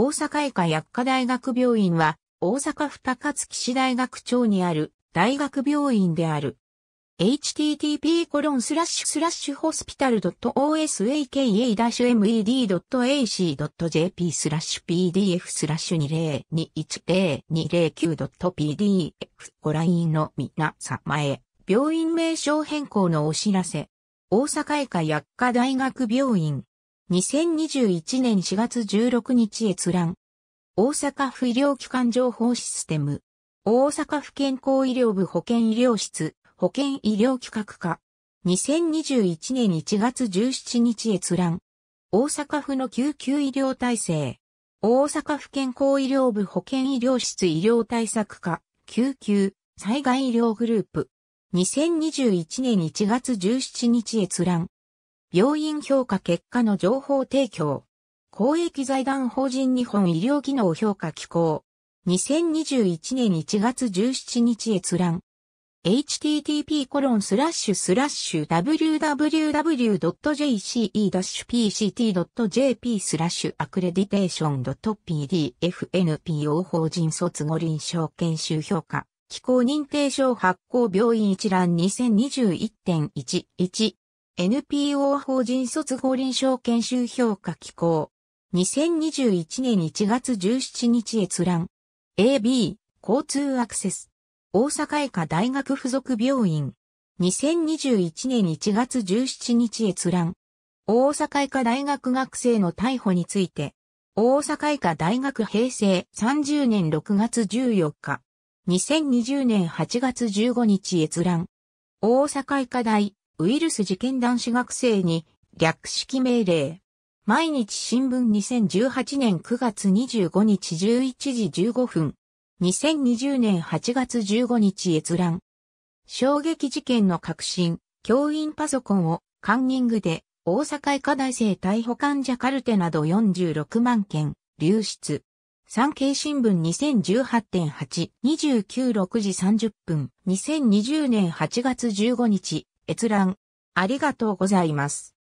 大阪医科薬科大学病院は、大阪府高槻市大学町にある大学病院である。http h o s スラッシュホスピタル .osaka-med.ac.jp スラッシュ pdf スラッシュ 20210209.pdf ご来院の皆様へ病院名称変更のお知らせ大阪医科薬科大学病院2021年4月16日閲覧。大阪府医療機関情報システム。大阪府健康医療部保健医療室、保健医療企画課。2021年1月17日閲覧。大阪府の救急医療体制。大阪府健康医療部保健医療室医療対策課、救急、災害医療グループ。2021年1月17日閲覧。病院評価結果の情報提供。公益財団法人日本医療機能評価機構。2021年1月17日閲覧。http コロンスラッシュ www.jce-pct.jp スラッシュアクレディテーション .pdfnpo 法人卒五臨床研修評価。機構認定証発行病院一覧2021.11 NPO 法人卒法臨床研修評価機構。2021年1月17日閲覧。AB、交通アクセス。大阪医科大学附属病院。2021年1月17日閲覧。大阪医科大学学生の逮捕について。大阪医科大学平成30年6月14日。2020年8月15日閲覧。大阪医科大ウイルス事件男子学生に略式命令。毎日新聞2018年9月25日11時15分。2020年8月15日閲覧。衝撃事件の革新、教員パソコンをカンニングで大阪医科大生逮捕患者カルテなど46万件流出。産経新聞2018.8、29 6時30分、2020年8月15日、閲覧、ありがとうございます。